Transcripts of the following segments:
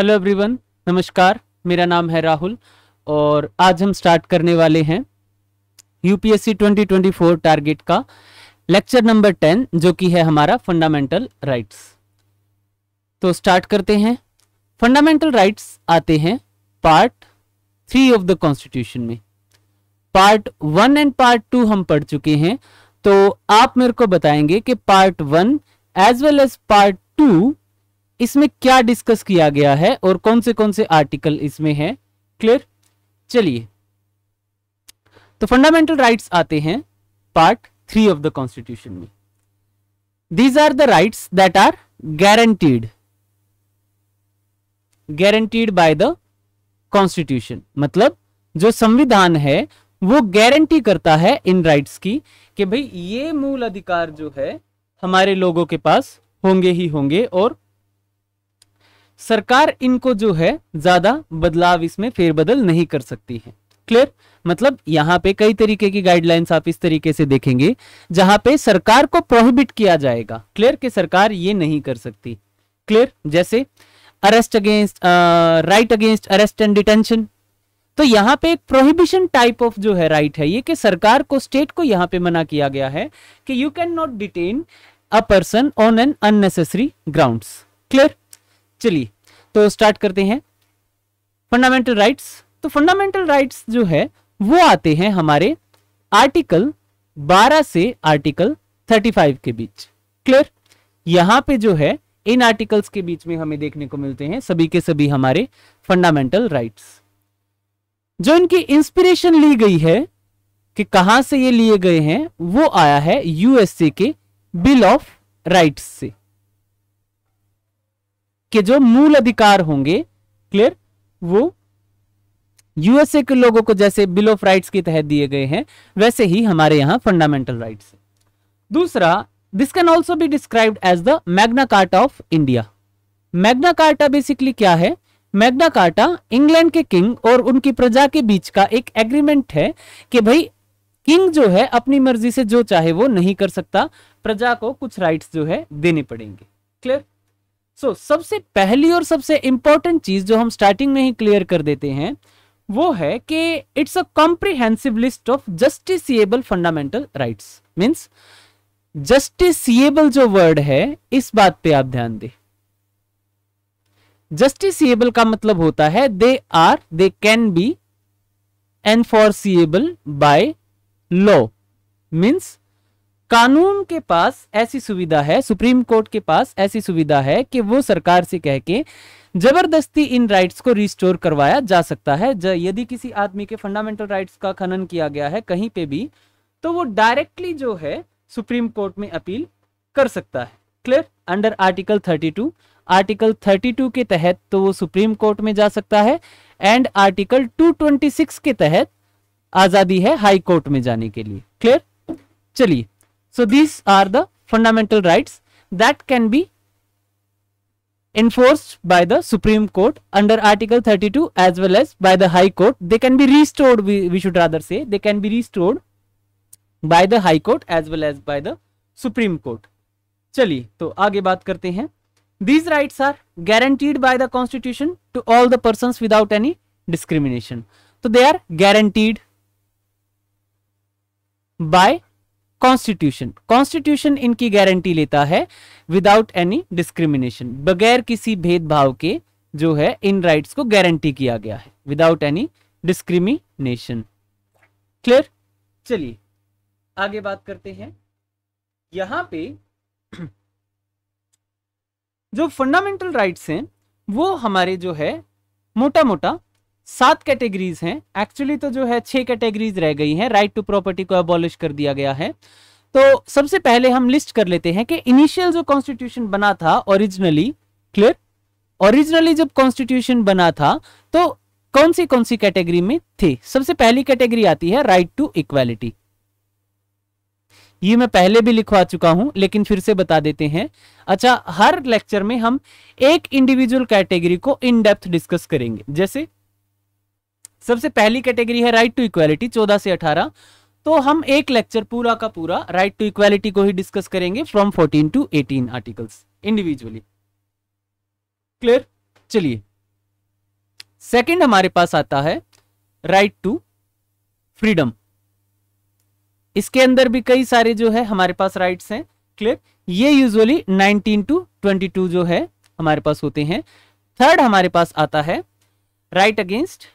Hello everyone नमस्कार मेरा नाम है राहुल और आज हम स्टार्ट करने वाले हैं यूपीएससी 2024 टारगेट का लेक्चर नंबर 10 जो कि है हमारा फंडामेंटल राइट्स तो स्टार्ट करते हैं फंडामेंटल राइट्स आते हैं part three of the constitution में part one and part two हम पढ़ चुके हैं तो आप मेरे को बताएंगे कि part one as well as part two इसमें क्या डिस्कस किया गया है और कौन से कौन से आर्टिकल इसमें है क्लियर चलिए तो फंडामेंटल राइट्स आते हैं part three of the constitution में these are the rights that are guaranteed guaranteed by the constitution मतलब जो संविधान है वो गारंटी करता है इन राइट्स की कि भाई ये मूल अधिकार जो है हमारे लोगों के पास होंगे ही होंगे और सरकार इनको जो है ज्यादा बदलाव इसमें फेरबदल नहीं कर सकती है क्लियर मतलब यहां पे कई तरीके की गाइडलाइंस आप इस तरीके से देखेंगे जहां पे सरकार को प्रोहिबिट किया जाएगा क्लियर कि सरकार ये नहीं कर सकती क्लियर जैसे arrest against right against arrest and detention तो यहां पे एक प्रोहिबिशन टाइप ऑफ जो है राइट right है ये कि सरकार को स्टेट को यहां पे मना किया गया है कि you can not detain a person on an unnecessary ground clear चलिए तो स्टार्ट करते हैं फंडामेंटल राइट्स तो फंडामेंटल राइट्स जो है वो आते हैं हमारे आर्टिकल 12 से आर्टिकल 35 के बीच क्लियर यहां पे जो है इन आर्टिकल्स के बीच में हमें देखने को मिलते हैं सभी के सभी हमारे फंडामेंटल राइट्स जो इनकी इंस्पिरेशन ली गई है कि कहां से ये लिए गए हैं वो आया है यूएसए के बिल ऑफ राइट्स से के जो मूल अधिकार होंगे क्लियर वो यूएसए के लोगों को जैसे बिल ऑफ राइट्स के तहत दिए गए हैं वैसे ही हमारे यहां फंडामेंटल राइट्स दूसरा this can also be described as the Magna Carta of India Magna Carta basically क्या है मैग्ना कार्टा इंग्लैंड के किंग और उनकी प्रजा के बीच का एक एग्रीमेंट है कि भाई किंग जो है अपनी मर्जी से जो चाहे वो नहीं कर सकता प्रजा को कुछ राइट्स जो है देने पड़ेंगे क्लियर सो so, सबसे पहली और सबसे इंपॉर्टेंट चीज जो हम स्टार्टिंग में ही क्लियर कर देते हैं वो है कि it's a comprehensive list of justiciable fundamental rights means justiciable जो वर्ड है इस बात पे आप ध्यान दें जस्टिसिएबल का मतलब होता है they are they can be enforceable by law means कानून के पास ऐसी सुविधा है सुप्रीम कोर्ट के पास ऐसी सुविधा है कि वो सरकार से कह के जबरदस्ती इन राइट्स को रिस्टोर करवाया जा सकता है यदि किसी आदमी के फंडामेंटल राइट्स का खनन किया गया है कहीं पे भी तो वो डायरेक्टली जो है सुप्रीम कोर्ट में अपील कर सकता है क्लियर अंडर आर्टिकल 32 आर्टिकल 32 के तहत तो वो सुप्रीम कोर्ट में जा सकता है एंड आर्टिकल 226 के तहत आजादी है हाई कोर्ट में जाने के लिए क्लियर चलिए So these are the fundamental rights that can be enforced by the Supreme Court under Article 32 as well as by the High Court. They can be restored, we, we should rather say, they can be restored by the High Court as well as by the Supreme Court. चलिए तो आगे बात करते हैं these rights are guaranteed by the constitution to all the persons without any discrimination so they are guaranteed by constitution constitution इनकी guarantee लेता है without any discrimination बगैर किसी भेदभाव के जो है इन राइट्स को गारंटी किया गया है विदाउट एनी डिस्क्रिमिनेशन क्लियर चलिए आगे बात करते हैं यहां पे जो फंडामेंटल राइट्स हैं वो हमारे जो है मोटा मोटा सात कैटेगरीज हैं एक्चुअली तो जो है छह कैटेगरीज रह गई हैं राइट टू प्रॉपर्टी को अबॉलिश कर दिया गया है तो सबसे पहले हम लिस्ट कर लेते हैं कि इनिशियल जो कॉन्स्टिट्यूशन बना था ओरिजिनली क्लियर ओरिजिनली जब कॉन्स्टिट्यूशन बना था तो कौन सी कौन सी कैटेगरी में थी सबसे पहली कैटेगरी आती है राइट टू इक्वालिटी ये मैं पहले भी लिखवा चुका हूं लेकिन फिर से बता देते हैं अच्छा हर लेक्चर में हम एक इंडिविजुअल कैटेगरी को इन डेप्थ डिस्कस करेंगे जैसे सबसे पहली कैटेगरी है राइट टू इक्वालिटी चौदह से अठारह तो हम एक लेक्चर पूरा का पूरा राइट टू इक्वालिटी को ही डिस्कस करेंगे from fourteen to eighteen articles individually clear चलिए सेकंड हमारे पास आता है राइट टू फ्रीडम इसके अंदर भी कई सारे जो है हमारे पास राइट्स हैं क्लियर ये यूजुअली 19 टू 22 जो है हमारे पास होते हैं थर्ड हमारे पास आता है right against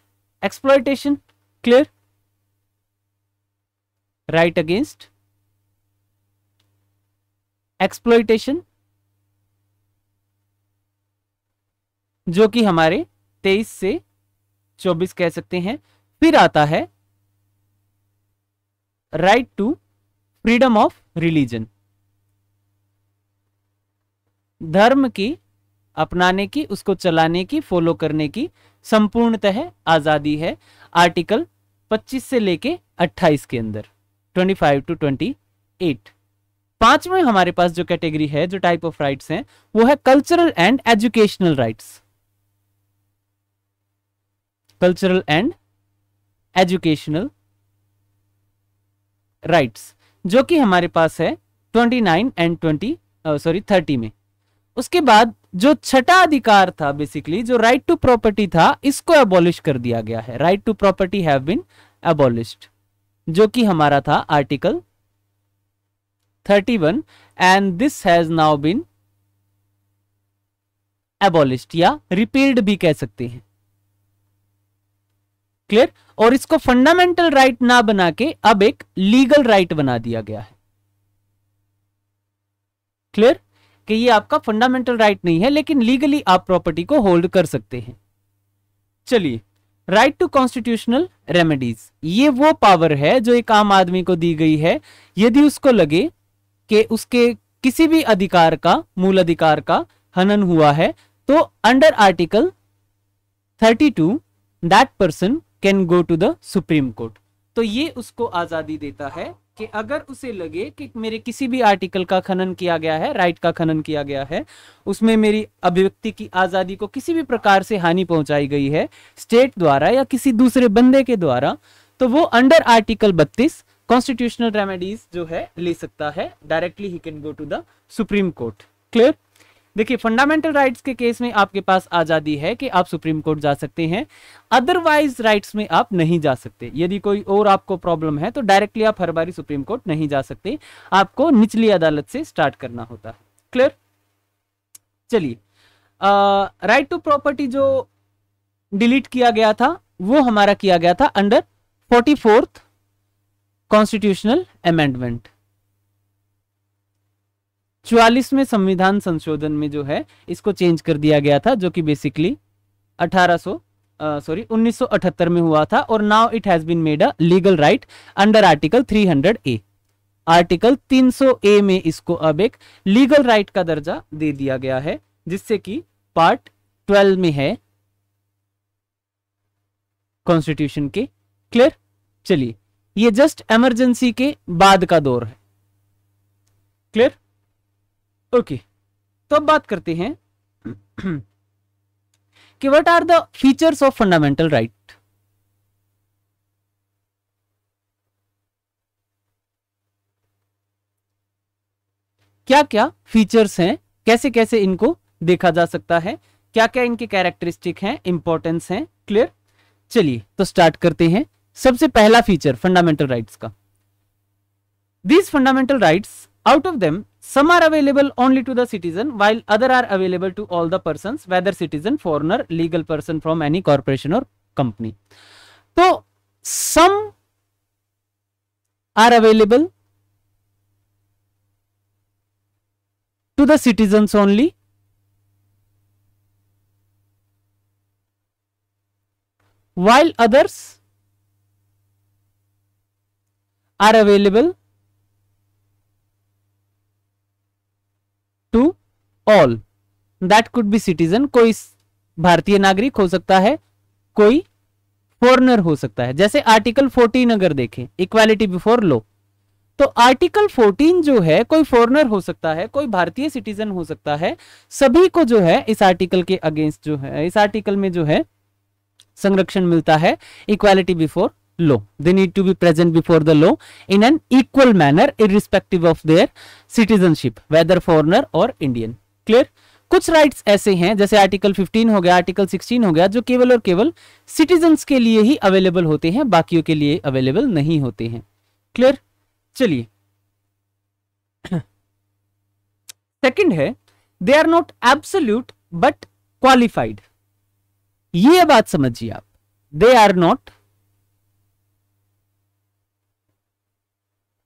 exploitation clear right against exploitation जो कि हमारे 23 से 24 कह सकते हैं फिर आता है right to freedom of religion धर्म की अपनाने की उसको चलाने की फॉलो करने की संपूर्णतः आजादी है आर्टिकल 25 से लेके 28 के अंदर 25 टू 28 पांचवें हमारे पास जो कैटेगरी है जो टाइप ऑफ राइट्स हैं वो है cultural and educational rights cultural and educational rights जो कि हमारे पास है 29 एंड 20 सॉरी uh, 30 में उसके बाद जो छठा अधिकार था बेसिकली जो राइट टू प्रॉपर्टी था इसको एबॉलिश कर दिया गया है right to property have been abolished जो कि हमारा था article 31 and this has now been abolished या रिपील्ड भी कह सकते हैं क्लियर और इसको फंडामेंटल राइट right ना बना के अब एक लीगल राइट right बना दिया गया है क्लियर कि ये आपका फंडामेंटल राइट नहीं है लेकिन लीगली आप प्रॉपर्टी को होल्ड कर सकते हैं चलिए राइट टू कॉन्स्टिट्यूशनल रेमेडीज ये वो पावर है जो एक आम आदमी को दी गई है यदि उसको लगे कि उसके किसी भी अधिकार का मूल अधिकार का हनन हुआ है तो under article 32 that person can go to the supreme court तो ये उसको आजादी देता है कि अगर उसे लगे कि मेरे किसी भी आर्टिकल का खनन किया गया है राइट का खनन किया गया है उसमें मेरी अभिव्यक्ति की आज़ादी को किसी भी प्रकार से हानि पहुंचाई गई है स्टेट द्वारा या किसी दूसरे बंदे के द्वारा तो वो अंडर आर्टिकल बत्तीस कॉन्स्टिट्यूशनल रेमेडीज जो है ले सकता है डायरेक्टली ही can go to the supreme court clear देखिए फंडामेंटल राइट्स के केस में आपके पास आज़ादी है कि आप सुप्रीम कोर्ट जा सकते हैं अदरवाइज राइट्स में आप नहीं जा सकते यदि कोई और आपको प्रॉब्लम है तो डायरेक्टली आप हर बारी सुप्रीम कोर्ट नहीं जा सकते आपको निचली अदालत से स्टार्ट करना होता है क्लियर चलिए राइट टू प्रॉपर्टी जो डिलीट किया गया था वो हमारा किया गया था under forty fourth constitutional amendment में संविधान संशोधन में जो है इसको चेंज कर दिया गया था जो कि बेसिकली 1800 सॉरी uh, 1978 में हुआ था और now it has been made a legal right under article 300 A article 300 A में इसको अब एक लीगल राइट का दर्जा दे दिया गया है जिससे कि पार्ट 12 में है कॉन्स्टिट्यूशन के क्लियर चलिए ये जस्ट इमरजेंसी के बाद का दौर है क्लियर ओके तो अब बात करते हैं कि what are the features of fundamental right क्या क्या फीचर्स हैं कैसे कैसे इनको देखा जा सकता है क्या क्या इनके कैरेक्टरिस्टिक हैं इंपॉर्टेंस हैं क्लियर चलिए तो स्टार्ट करते हैं सबसे पहला फीचर फंडामेंटल राइट्स का these fundamental rights Out of them, some are available only to the citizen while other are available to all the persons whether citizen, foreigner, legal person from any corporation or company. So, some are available to the citizens only while others are available to all that could be citizen कोई भारतीय नागरिक हो सकता है कोई foreigner हो सकता है जैसे आर्टिकल 14 अगर देखें इक्वालिटी बिफोर लो तो आर्टिकल 14 जो है कोई फॉरनर हो सकता है कोई भारतीय सिटीजन हो सकता है सभी को जो है इस आर्टिकल के अगेंस्ट जो है इस आर्टिकल में जो है संरक्षण मिलता है equality before law. They need to be present before the law in an equal manner irrespective of their citizenship whether foreigner or Indian. Clear? कुछ राइट्स ऐसे हैं जैसे आर्टिकल 15 हो गया आर्टिकल 16 हो गया जो केवल और केवल सिटीजन के लिए ही अवेलेबल होते हैं बाकियों के लिए अवेलेबल नहीं होते हैं क्लियर चलिए सेकंड है they are not absolute but qualified ये बात समझिए आप they are not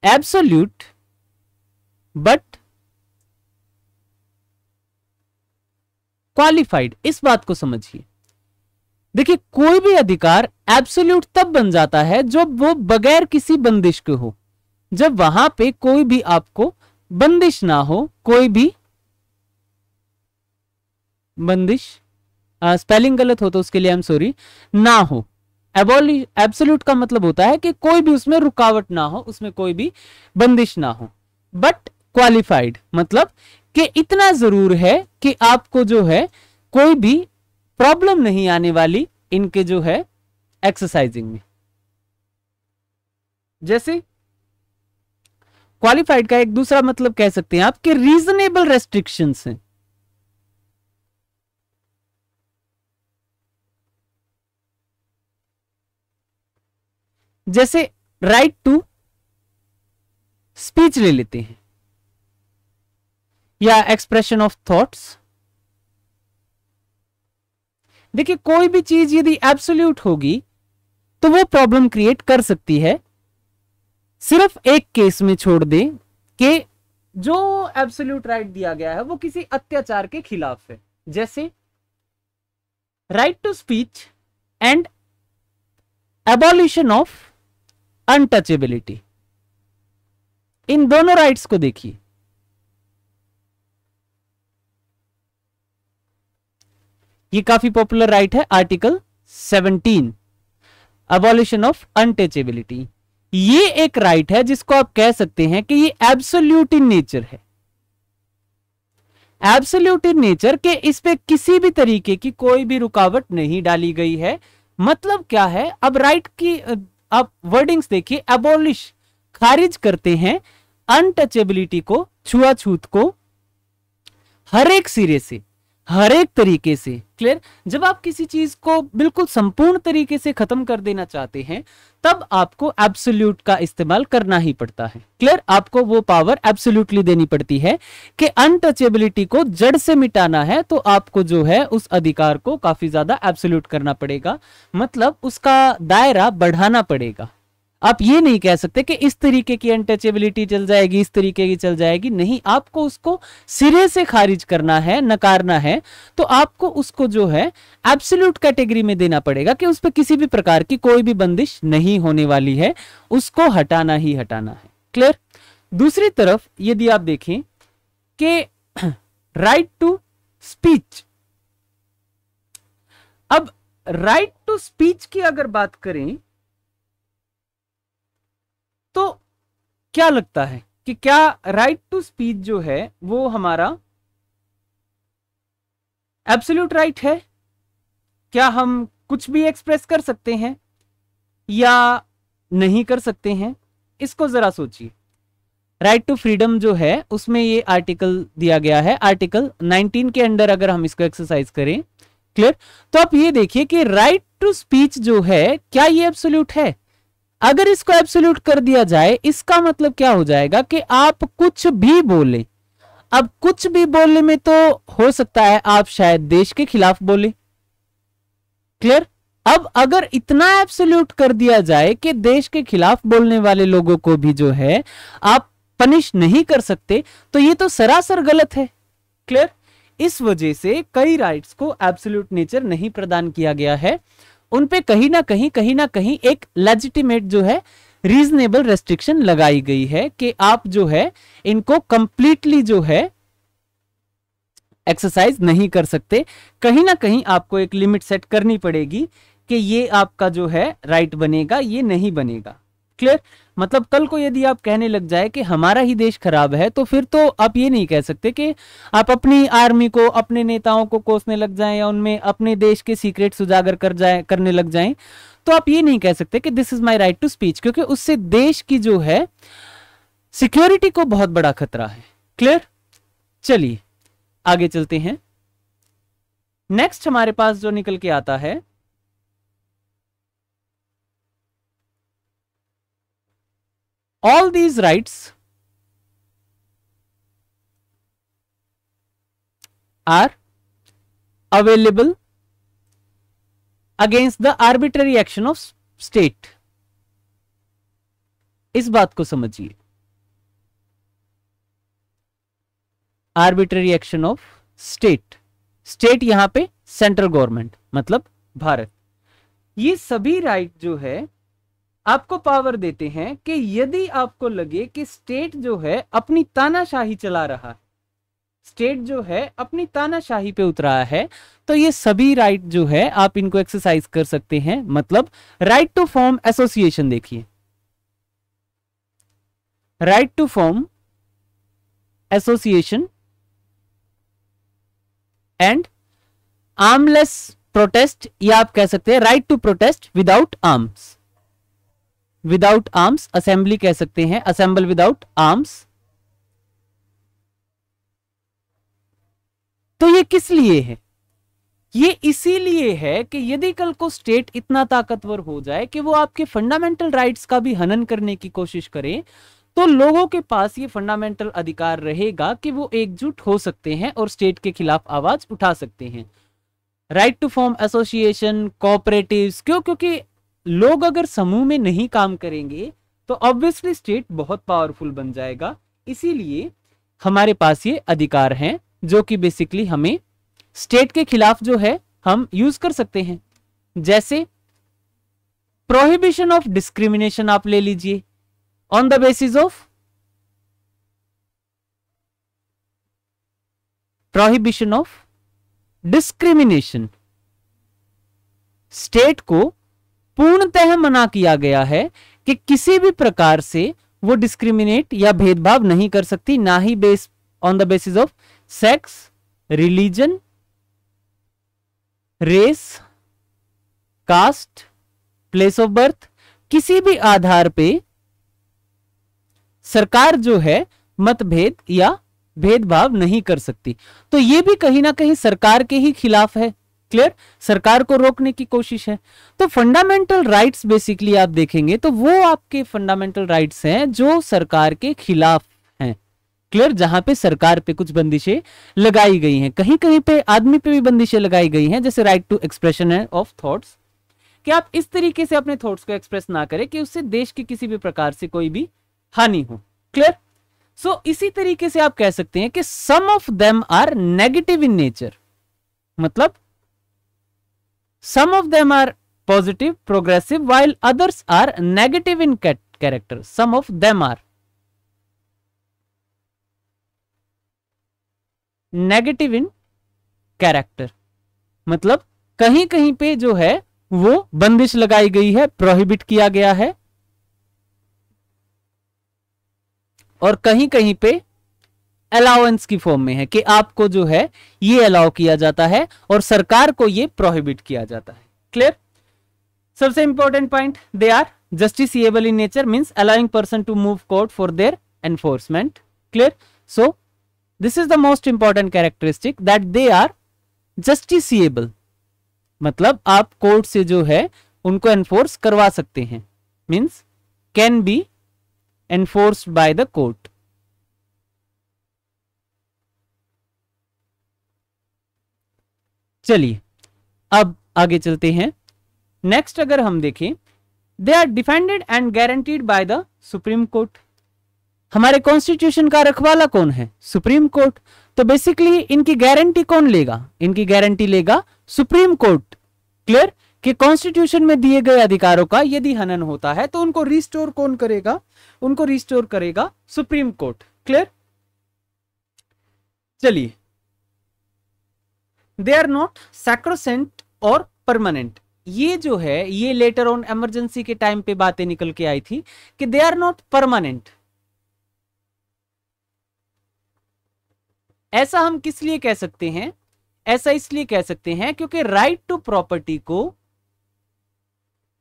absolute but qualified इस बात को समझिए देखिए कोई भी अधिकार एब्सोल्यूट तब बन जाता है जब वो बगैर किसी बंदिश के हो जब वहां पे कोई भी आपको बंदिश ना हो कोई भी बंदिश आ, स्पेलिंग गलत हो तो उसके लिए आई एम सॉरी ना हो एब्सोल्यूट का मतलब होता है कि कोई भी उसमें रुकावट ना हो उसमें कोई भी बंदिश ना हो बट क्वालिफाइड मतलब कि इतना जरूर है कि आपको जो है कोई भी प्रॉब्लम नहीं आने वाली इनके जो है एक्सरसाइजिंग में जैसे क्वालिफाइड का एक दूसरा मतलब कह सकते हैं आप कि रीजनेबल रेस्ट्रिक्शंस हैं जैसे राइट टू स्पीच ले लेते हैं या एक्सप्रेशन ऑफ थॉट्स देखिए कोई भी चीज यदि एब्सोल्यूट होगी तो वो प्रॉब्लम क्रिएट कर सकती है सिर्फ एक केस में छोड़ दे कि जो एब्सोल्यूट राइट दिया गया है वो किसी अत्याचार के खिलाफ है जैसे right to speech and abolition of untouchability इन दोनों राइट्स को देखिए ये काफी पॉपुलर राइट है आर्टिकल 17 अबॉलिशन ऑफ अनटचेबिलिटी ये एक राइट है जिसको आप कह सकते हैं कि ये एब्सोल्यूट इन नेचर है एब्सोल्यूट इन नेचर के इस पे किसी भी तरीके की कोई भी रुकावट नहीं डाली गई है मतलब क्या है अब राइट की अब वर्डिंग्स देखिए एबोलिश खारिज करते हैं अनटचेबिलिटी को छुआछूत को हर एक सिरे से हर एक तरीके से क्लियर जब आप किसी चीज को बिल्कुल संपूर्ण तरीके से खत्म कर देना चाहते हैं तब आपको एब्सोल्यूट का इस्तेमाल करना ही पड़ता है क्लियर आपको वो पावर एब्सोल्यूटली देनी पड़ती है कि अनटचेबिलिटी को जड़ से मिटाना है तो आपको जो है उस अधिकार को काफी ज्यादा एब्सोल्यूट करना पड़ेगा मतलब उसका दायरा बढ़ाना पड़ेगा आप ये नहीं कह सकते कि इस तरीके की अनटचेबिलिटी चल जाएगी इस तरीके की चल जाएगी नहीं आपको उसको सिरे से खारिज करना है नकारना है तो आपको उसको जो है एब्सोल्यूट कैटेगरी में देना पड़ेगा कि उस पर किसी भी प्रकार की कोई भी बंदिश नहीं होने वाली है उसको हटाना ही हटाना है क्लियर दूसरी तरफ यदि आप देखें कि राइट टू स्पीच अब राइट टू स्पीच की अगर बात करें तो क्या लगता है कि क्या राइट टू स्पीच जो है वो हमारा एब्सोल्यूट राइट right है क्या हम कुछ भी एक्सप्रेस कर सकते हैं या नहीं कर सकते हैं इसको जरा सोचिए राइट टू फ्रीडम जो है उसमें ये आर्टिकल दिया गया है आर्टिकल 19 के अंडर अगर हम इसको एक्सरसाइज करें क्लियर तो आप ये देखिए कि राइट टू स्पीच जो है क्या ये एब्सोल्यूट है अगर इसको एब्सोल्यूट कर दिया जाए इसका मतलब क्या हो जाएगा कि आप कुछ भी बोले अब कुछ भी बोलने में तो हो सकता है आप शायद देश के खिलाफ बोले क्लियर अब अगर इतना एब्सोल्यूट कर दिया जाए कि देश के खिलाफ बोलने वाले लोगों को भी जो है आप पनिश नहीं कर सकते तो ये तो सरासर गलत है क्लियर इस वजह से कई राइट्स को एब्सोल्यूट नेचर नहीं प्रदान किया गया है उन पे कहीं ना कहीं कहीं ना कहीं एक लेजिटिमेट जो है रीजनेबल रेस्ट्रिक्शन लगाई गई है कि आप जो है इनको कंप्लीटली जो है एक्सरसाइज नहीं कर सकते कहीं ना कहीं आपको एक लिमिट सेट करनी पड़ेगी कि ये आपका जो है राइट right बनेगा ये नहीं बनेगा क्लियर मतलब कल को यदि आप कहने लग जाए कि हमारा ही देश खराब है तो फिर तो आप ये नहीं कह सकते कि आप अपनी आर्मी को अपने नेताओं को कोसने लग जाएं या उनमें अपने देश के सीक्रेट उजागर कर जाए करने लग जाएं तो आप ये नहीं कह सकते कि this is my right to speech क्योंकि उससे देश की जो है सिक्योरिटी को बहुत बड़ा खतरा है क्लियर चलिए आगे चलते हैं नेक्स्ट हमारे पास जो निकल के आता है all these rights are available against the arbitrary action of state इस बात को समझिए arbitrary action of state state यहां पे सेंट्रल गवर्नमेंट मतलब भारत ये सभी राइट जो है आपको पावर देते हैं कि यदि आपको लगे कि स्टेट जो है अपनी तानाशाही चला रहा है स्टेट जो है अपनी तानाशाही पे उतरा है तो ये सभी राइट जो है आप इनको एक्सरसाइज कर सकते हैं मतलब राइट टू फॉर्म एसोसिएशन देखिए right to form association and armless protest या आप कह सकते हैं right to protest without arms without arms assembly कह सकते हैं असेंबल विदाउट आर्म्स तो ये किस लिए है ये इसीलिए है कि यदि कल को स्टेट इतना ताकतवर हो जाए कि वो आपके फंडामेंटल राइट्स का भी हनन करने की कोशिश करे तो लोगों के पास ये फंडामेंटल अधिकार रहेगा कि वो एकजुट हो सकते हैं और स्टेट के खिलाफ आवाज उठा सकते हैं right to form association cooperatives क्यों क्योंकि लोग अगर समूह में नहीं काम करेंगे तो ऑब्वियसली स्टेट बहुत पावरफुल बन जाएगा इसीलिए हमारे पास ये अधिकार हैं जो कि बेसिकली हमें स्टेट के खिलाफ जो है हम यूज कर सकते हैं जैसे प्रोहिबिशन ऑफ डिस्क्रिमिनेशन आप ले लीजिए on the basis of prohibition of discrimination state को पूर्णतः मना किया गया है कि किसी भी प्रकार से वो डिस्क्रिमिनेट या भेदभाव नहीं कर सकती ना ही base on the basis of sex religion race caste place of birth किसी भी आधार पे सरकार जो है मतभेद या भेदभाव नहीं कर सकती तो ये भी कहीं ना कहीं सरकार के ही खिलाफ है क्लियर सरकार को रोकने की कोशिश है तो फंडामेंटल राइट्स बेसिकली आप देखेंगे तो वो आपके फंडामेंटल राइट्स हैं जो सरकार के खिलाफ हैं क्लियर जहां पे सरकार पे कुछ बंदिशें लगाई गई हैं कहीं कहीं पे आदमी पे भी बंदिशें लगाई गई हैं जैसे राइट टू एक्सप्रेशन है ऑफ थॉट्स कि आप इस तरीके से अपने थॉट्स को एक्सप्रेस ना करें कि उससे देश की किसी भी प्रकार से कोई भी हानि हो क्लियर सो so, इसी तरीके से आप कह सकते हैं कि some of them are negative in nature मतलब Some of them are positive, progressive, while others are negative in character. Some of them are negative in character. मतलब कहीं कहीं पे जो है वो बंदिश लगाई गई है प्रोहिबिट किया गया है और कहीं कहीं पे अलाउंस की फॉर्म में है कि आपको जो है ये अलाउ किया जाता है और सरकार को ये प्रोहिबिट किया जाता है क्लियर सबसे important point they are justiciable in nature means allowing person to move court for their enforcement clear so this is the most important characteristic that they are justice मतलब आप कोर्ट से जो है उनको एनफोर्स करवा सकते हैं means can be enforce by the court चलिए अब आगे चलते हैं नेक्स्ट अगर हम देखें they are defended and guaranteed by the supreme court हमारे कॉन्स्टिट्यूशन का रखवाला कौन है सुप्रीम कोर्ट तो बेसिकली इनकी गारंटी कौन लेगा इनकी गारंटी लेगा सुप्रीम कोर्ट क्लियर कि कॉन्स्टिट्यूशन में दिए गए अधिकारों का यदि हनन होता है तो उनको रिस्टोर कौन करेगा उनको रिस्टोर करेगा सुप्रीम कोर्ट क्लियर चलिए दे आर नॉट सैक्रोसेंट और परमानेंट ये जो है ये लेटर ऑन एमरजेंसी के टाइम पे बातें निकल के आई थी कि दे आर नॉट परमानेंट ऐसा हम किस लिए कह सकते हैं ऐसा इसलिए कह सकते हैं क्योंकि राइट टू प्रॉपर्टी को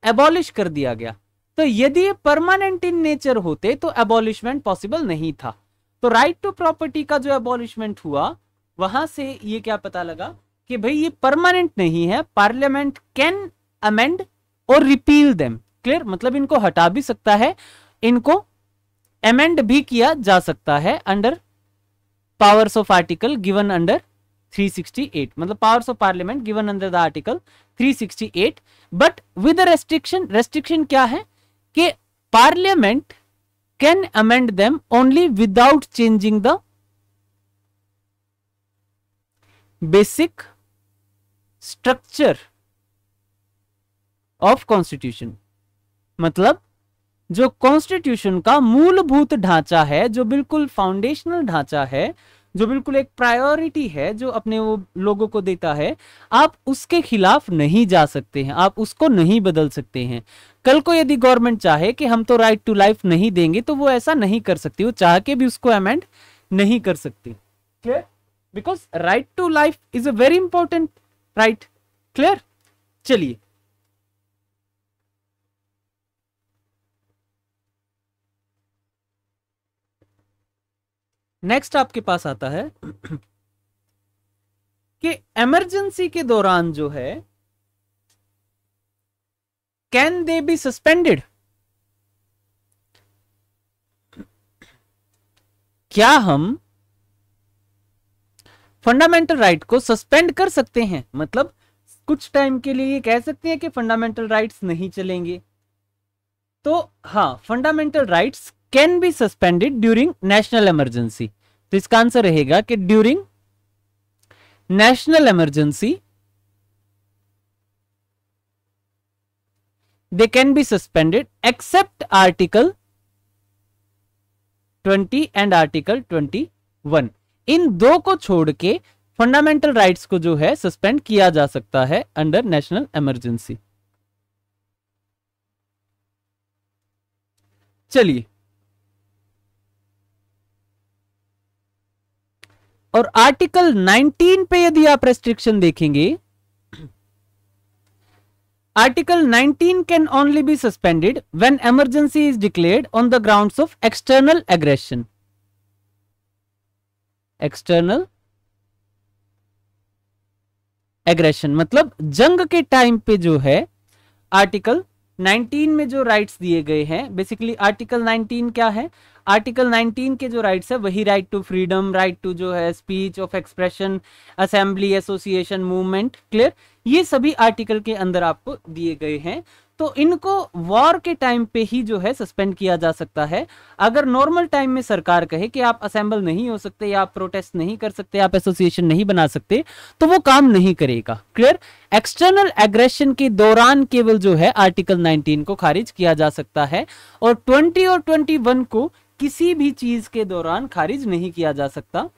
एबॉलिश कर दिया गया तो यदि ये परमानेंट इन नेचर होते तो एबॉलिशमेंट पॉसिबल नहीं था तो राइट टू प्रॉपर्टी का जो एबॉलिशमेंट हुआ वहां से ये क्या पता लगा कि भाई ये परमानेंट नहीं है पार्लियामेंट कैन अमेंड और रिपील देम क्लियर मतलब इनको हटा भी सकता है इनको अमेंड भी किया जा सकता है under powers of article given under 368 मतलब powers of parliament given under the article 368 but with restriction restriction क्या है कि parliament can amend them only without changing the basic structure of constitution मतलब जो कॉन्स्टिट्यूशन का मूलभूत ढांचा है जो बिल्कुल फाउंडेशनल ढांचा है जो बिल्कुल एक प्रायोरिटी है जो अपने वो लोगों को देता है आप उसके खिलाफ नहीं जा सकते हैं आप उसको नहीं बदल सकते हैं कल को यदि गवर्नमेंट चाहे कि हम तो राइट टू लाइफ नहीं देंगे तो वो ऐसा नहीं कर सकती वो चाह के भी उसको अमेंड नहीं कर सकती clear because right to life is a very important right clear चलिए नेक्स्ट आपके पास आता है कि इमरजेंसी के दौरान जो है कैन दे बी सस्पेंडेड क्या हम फंडामेंटल राइट को सस्पेंड कर सकते हैं मतलब कुछ टाइम के लिए ये कह सकते हैं कि फंडामेंटल राइट्स नहीं चलेंगे तो हाँ fundamental rights can be suspended during national emergency तो इसका आंसर रहेगा कि during national emergency they can be suspended except article 20 and article 21 इन दो को छोड़ के फंडामेंटल राइट को जो है सस्पेंड किया जा सकता है अंडर नेशनल इमरजेंसी चलिए और आर्टिकल 19 पे यदि आप रेस्ट्रिक्शन देखेंगे article 19 can only be suspended when emergency is declared on the grounds of external aggression external aggression मतलब जंग के टाइम पे जो है आर्टिकल 19 में जो राइट्स दिए गए हैं बेसिकली आर्टिकल 19 क्या है आर्टिकल 19 के जो राइट्स है वही right to freedom right to जो है speech of expression assembly association movement clear ये सभी आर्टिकल के अंदर आपको दिए गए हैं तो इनको वॉर के टाइम पे ही जो है सस्पेंड किया जा सकता है अगर नॉर्मल टाइम में सरकार कहे कि आप असेंबल नहीं हो सकते या आप प्रोटेस्ट नहीं कर सकते आप एसोसिएशन नहीं बना सकते तो वो काम नहीं करेगा क्लियर एक्सटर्नल एग्रेशन के दौरान केवल जो है आर्टिकल 19 को खारिज किया जा सकता है और 20 और 21 को किसी भी चीज के दौरान खारिज नहीं किया जा सकता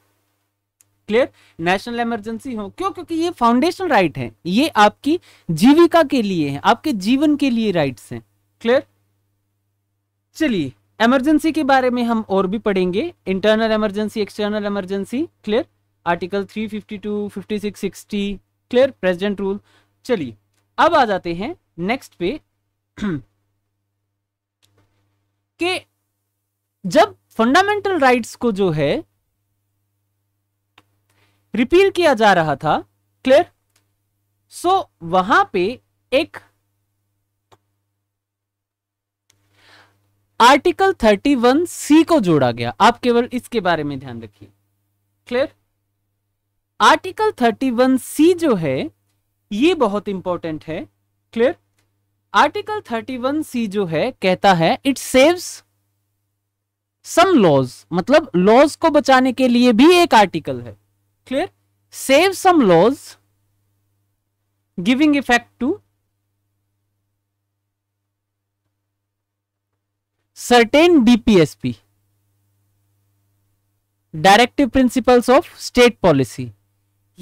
डिक्लेयर नेशनल इमरजेंसी हो क्यों क्योंकि ये फाउंडेशन राइट है ये आपकी जीविका के लिए है आपके जीवन के लिए राइट हैं क्लियर चलिए इमरजेंसी के बारे में हम और भी पढ़ेंगे internal emergency external emergency clear article 352, 56, 60 clear president rule चलिए अब आ जाते हैं नेक्स्ट पे के जब फंडामेंटल राइट्स को जो है रिपील किया जा रहा था क्लियर सो so, वहां पे एक आर्टिकल 31 सी को जोड़ा गया आप केवल इसके बारे में ध्यान रखिए क्लियर आर्टिकल 31 सी जो है ये बहुत इंपॉर्टेंट है क्लियर आर्टिकल 31 सी जो है कहता है इट सेव्स सम लॉज मतलब लॉज को बचाने के लिए भी एक आर्टिकल है clear save some laws giving effect to certain DPSP directive principles of state policy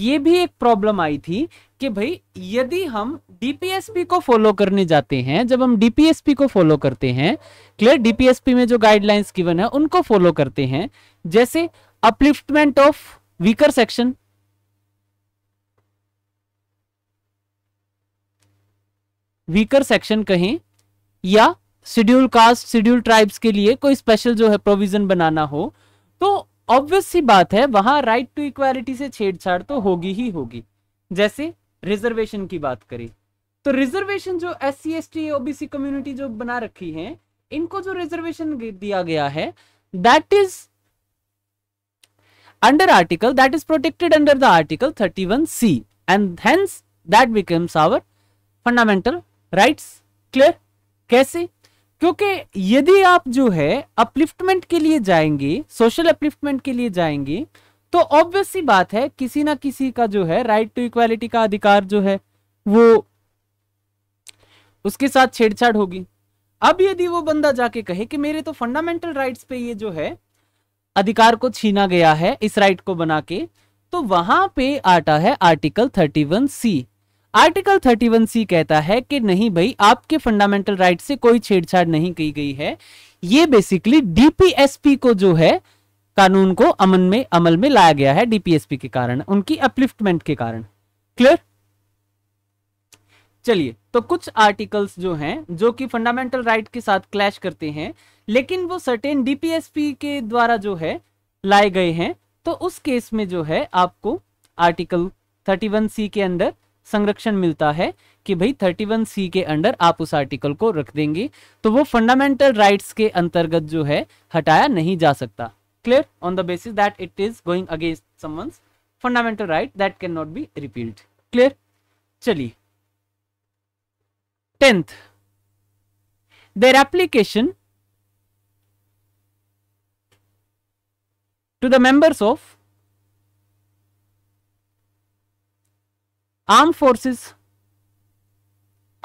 ये भी एक प्रॉब्लम आई थी कि भाई यदि हम डीपीएसपी को फॉलो करने जाते हैं जब हम डीपीएसपी को फॉलो करते हैं क्लियर डीपीएसपी में जो गाइडलाइंस गिवन है उनको फॉलो करते हैं जैसे upliftment of weaker section weaker section कहें या शेड्यूल कास्ट शेड्यूल ट्राइब्स के लिए कोई स्पेशल जो है प्रोविजन बनाना हो तो ऑब्वियस सी बात है वहां राइट टू इक्वालिटी से छेड़छाड़ तो होगी ही होगी जैसे रिजर्वेशन की बात करें तो रिजर्वेशन जो S C S T OBC community जो बना रखी है इनको जो रिजर्वेशन दिया गया है that is under article that is protected under the article 31c and hence that becomes our fundamental rights clear kaise क्योंकि यदि आप जो है अपलिफ्टमेंट के लिए जाएंगे सोशल अपलिफ्टमेंट के लिए जाएंगे तो ऑब्वियस सी बात है किसी ना किसी का जो है राइट टू इक्वालिटी का अधिकार जो है वो उसके साथ छेड़छाड़ होगी अब यदि वो बंदा जाके कहे कि मेरे तो फंडामेंटल राइट्स पे ये जो है अधिकार को छीना गया है इस राइट को बना के तो वहां पे आता है आर्टिकल 31 सी आर्टिकल 31 सी कहता है कि नहीं भाई आपके फंडामेंटल राइट से कोई छेड़छाड़ नहीं की गई है ये बेसिकली डीपीएसपी को जो है कानून को अमन में अमल में लाया गया है डीपीएसपी के कारण उनकी अपलिफ्टमेंट के कारण क्लियर चलिए तो कुछ आर्टिकल्स जो हैं जो कि फंडामेंटल राइट के साथ क्लैश करते हैं लेकिन वो सर्टेन डीपीएसपी के द्वारा जो है लाए गए हैं तो उस केस में जो है आपको आर्टिकल 31 सी के अंदर संरक्षण मिलता है कि भाई 31 सी के अंडर आप उस आर्टिकल को रख देंगे तो वो फंडामेंटल राइट्स के अंतर्गत जो है हटाया नहीं जा सकता clear on the basis that it is going against someone's fundamental right that can not be repealed clear चलिए tenth their application to the members of arm forces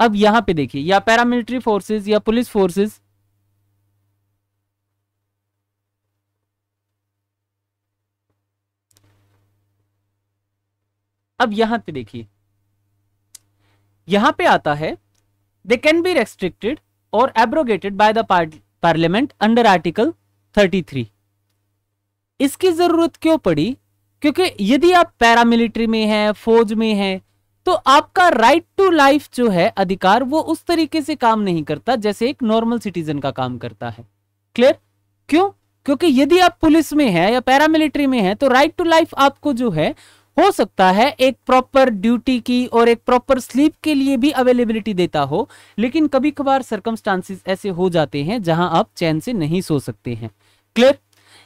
अब यहां पे देखिए या पैरामिलिट्री फोर्सेस या पुलिस फोर्सेस अब यहां पे देखिए यहां पे आता है दे कैन बी रेस्ट्रिक्टेड और abrogated by the parliament under article 33 इसकी जरूरत क्यों पड़ी क्योंकि यदि आप पैरामिलिट्री में हैं फौज में हैं तो आपका राइट टू लाइफ जो है अधिकार वो उस तरीके से काम नहीं करता जैसे एक नॉर्मल सिटीजन का काम करता है क्लियर क्यों क्योंकि यदि आप पुलिस में हैं या पैरामिलिट्री में हैं तो राइट टू लाइफ आपको जो है हो सकता है एक प्रॉपर ड्यूटी की और एक प्रॉपर स्लीप के लिए भी अवेलेबिलिटी देता हो लेकिन कभी कभार सर्कमस्टांसिस ऐसे हो जाते हैं जहां आप चैन से नहीं सो सकते हैं क्लियर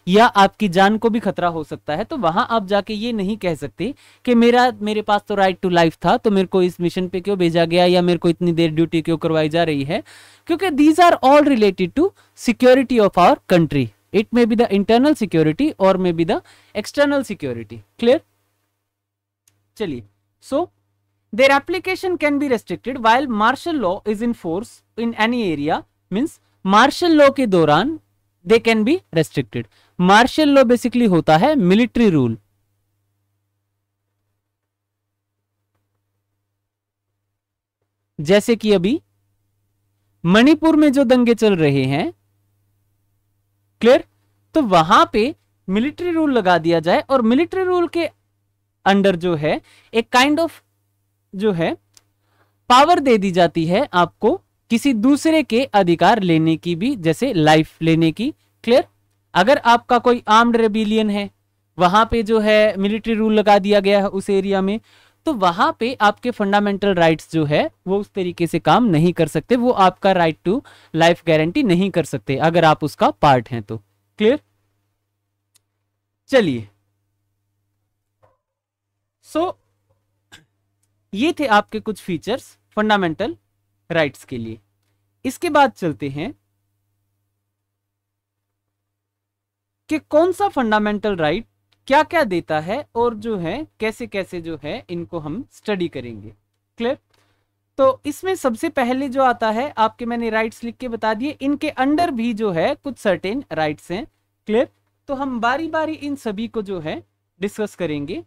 या आपकी जान को भी खतरा हो सकता है तो वहां आप जाके ये नहीं कह सकते कि मेरा मेरे पास तो राइट टू लाइफ था तो मेरे को इस मिशन पे क्यों भेजा गया या मेरे को इतनी देर ड्यूटी क्यों करवाई जा रही है क्योंकि these are all related to security of our country it may be the internal security और may be the external security clear चलिए so their application can be restricted while martial law is in force in any area means martial law के दौरान they can be restricted martial law basically होता है military rule जैसे कि अभी मणिपुर में जो दंगे चल रहे हैं क्लियर तो वहां पे मिलिट्री रूल लगा दिया जाए और मिलिट्री रूल के अंडर जो है एक काइंड ऑफ जो है पावर दे दी जाती है आपको किसी दूसरे के अधिकार लेने की भी जैसे लाइफ लेने की क्लियर अगर आपका कोई आर्म्ड रेबिलियन है वहां पे जो है मिलिट्री रूल लगा दिया गया है उस एरिया में तो वहां पे आपके फंडामेंटल राइट्स जो है वो उस तरीके से काम नहीं कर सकते वो आपका राइट टू लाइफ गारंटी नहीं कर सकते अगर आप उसका पार्ट हैं तो क्लियर चलिए सो so, ये थे आपके कुछ फीचर्स फंडामेंटल राइट्स के लिए इसके बाद चलते हैं कि कौन सा फंडामेंटल राइट right क्या क्या देता है और जो है कैसे कैसे जो है इनको हम स्टडी करेंगे क्लियर तो इसमें सबसे पहले जो आता है आपके मैंने राइट्स लिख के बता दिए इनके अंडर भी जो है कुछ सर्टेन राइट्स हैं क्लियर तो हम बारी बारी इन सभी को जो है डिस्कस करेंगे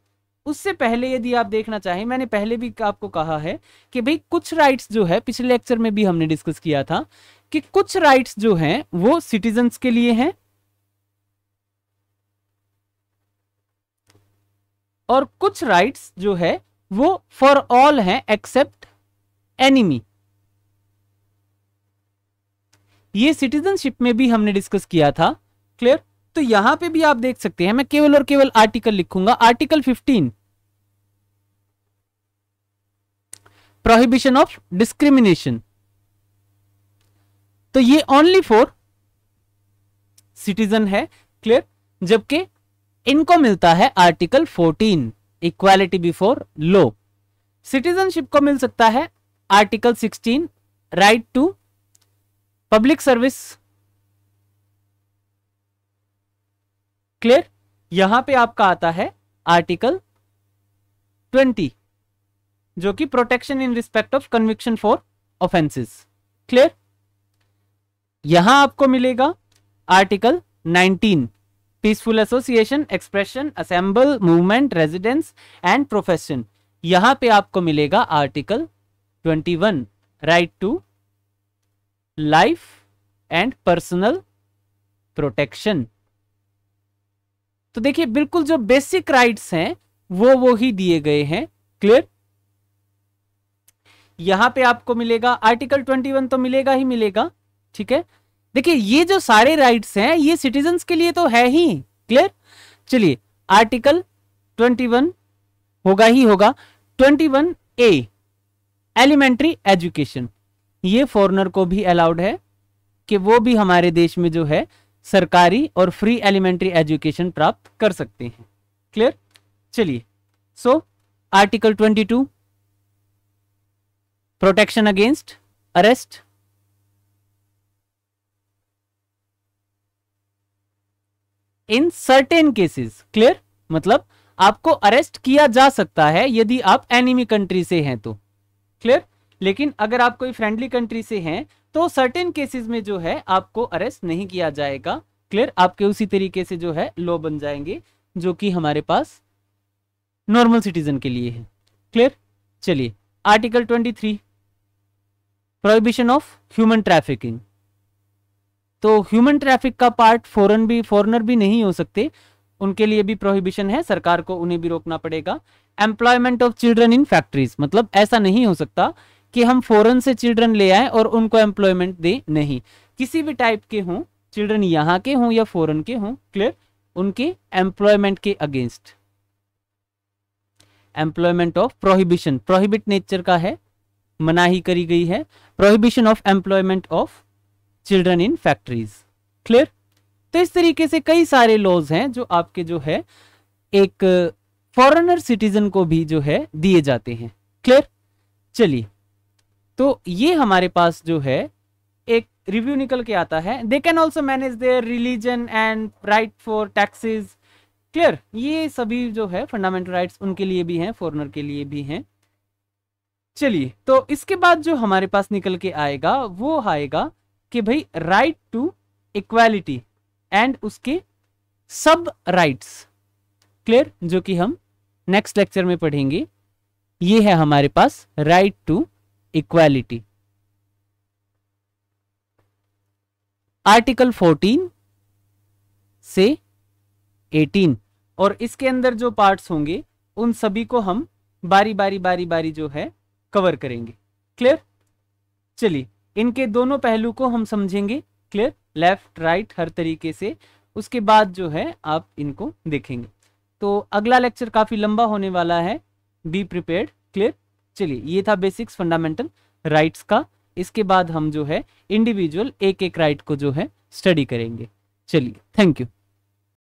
उससे पहले यदि आप देखना चाहें मैंने पहले भी आपको कहा है कि भाई कुछ राइट्स जो है पिछले लेक्चर में भी हमने डिस्कस किया था कि कुछ राइट्स जो हैं वो सिटीजन्स के लिए हैं और कुछ राइट्स जो है वो फॉर ऑल है एक्सेप्ट एनिमी ये सिटीजनशिप में भी हमने डिस्कस किया था क्लियर तो यहां पे भी आप देख सकते हैं मैं केवल और केवल आर्टिकल लिखूंगा आर्टिकल 15 प्रोहिबिशन ऑफ डिस्क्रिमिनेशन तो ये ओनली फॉर सिटीजन है क्लियर जबकि इनको मिलता है article 14 equality before law citizenship को मिल सकता है article 16 right to public service clear यहां पे आपका आता है आर्टिकल 20 जो कि protection in respect of conviction for offences clear यहां आपको मिलेगा article peaceful association expression assemble movement residence and profession यहां पे आपको मिलेगा article 21 right to life and personal protection तो देखिए बिल्कुल जो बेसिक राइट्स हैं वो वो ही दिए गए हैं क्लियर यहां पे आपको मिलेगा आर्टिकल 21 तो मिलेगा ही मिलेगा ठीक है देखिए ये जो सारे राइट्स हैं ये सिटीजन के लिए तो है ही क्लियर चलिए आर्टिकल 21 होगा ही होगा 21 ए एलिमेंट्री एजुकेशन ये फॉरनर को भी अलाउड है कि वो भी हमारे देश में जो है सरकारी और फ्री एलिमेंट्री एजुकेशन प्राप्त कर सकते हैं क्लियर चलिए so article 22 protection against arrest in certain cases clear मतलब आपको अरेस्ट किया जा सकता है यदि आप एनिमी कंट्री से हैं तो क्लियर लेकिन अगर आप कोई फ्रेंडली कंट्री से हैं तो सर्टेन केसेस में जो है आपको अरेस्ट नहीं किया जाएगा क्लियर आपके उसी तरीके से जो है लॉ बन जाएंगे जो कि हमारे पास नॉर्मल सिटीजन के लिए है क्लियर चलिए article 23 prohibition of human trafficking तो ह्यूमन ट्रैफिक का पार्ट फॉरन भी फॉरनर भी नहीं हो सकते उनके लिए भी प्रोहिबिशन है सरकार को उन्हें भी रोकना पड़ेगा employment of children in factories मतलब ऐसा नहीं हो सकता कि हम फॉरन से चिल्ड्रन ले आए और उनको एम्प्लॉयमेंट दे नहीं किसी भी टाइप के हों चिल्ड्रन यहाँ के हों या फॉरन के हों क्लियर उनके एम्प्लॉयमेंट के against employment of prohibition prohibit nature का है मनाही करी गई है prohibition of employment of children in factories clear तो इस तरीके से कई सारे लॉज हैं जो आपके जो है एक फॉरेनर सिटीजन को भी जो है दिए जाते हैं क्लियर चलिए तो ये हमारे पास जो है एक रिव्यू निकल के आता है they can also manage their religion and right for taxes clear ये सभी जो है फंडामेंटल राइट्स उनके लिए भी हैं फॉरनर के लिए भी हैं चलिए तो इसके बाद जो हमारे पास निकल के आएगा वो आएगा कि भाई राइट टू इक्वालिटी एंड उसके सब राइट्स क्लियर जो कि हम नेक्स्ट लेक्चर में पढ़ेंगे ये है हमारे पास राइट टू इक्वालिटी आर्टिकल 14 से 18 और इसके अंदर जो पार्ट्स होंगे उन सभी को हम बारी बारी बारी बारी जो है कवर करेंगे क्लियर चलिए इनके दोनों पहलू को हम समझेंगे क्लियर लेफ्ट राइट हर तरीके से उसके बाद जो है आप इनको देखेंगे तो अगला लेक्चर काफ़ी लंबा होने वाला है बी प्रिपेयर्ड क्लियर चलिए ये था बेसिक्स फंडामेंटल राइट्स का इसके बाद हम जो है इंडिविजुअल एक एक राइट को जो है स्टडी करेंगे चलिए थैंक यू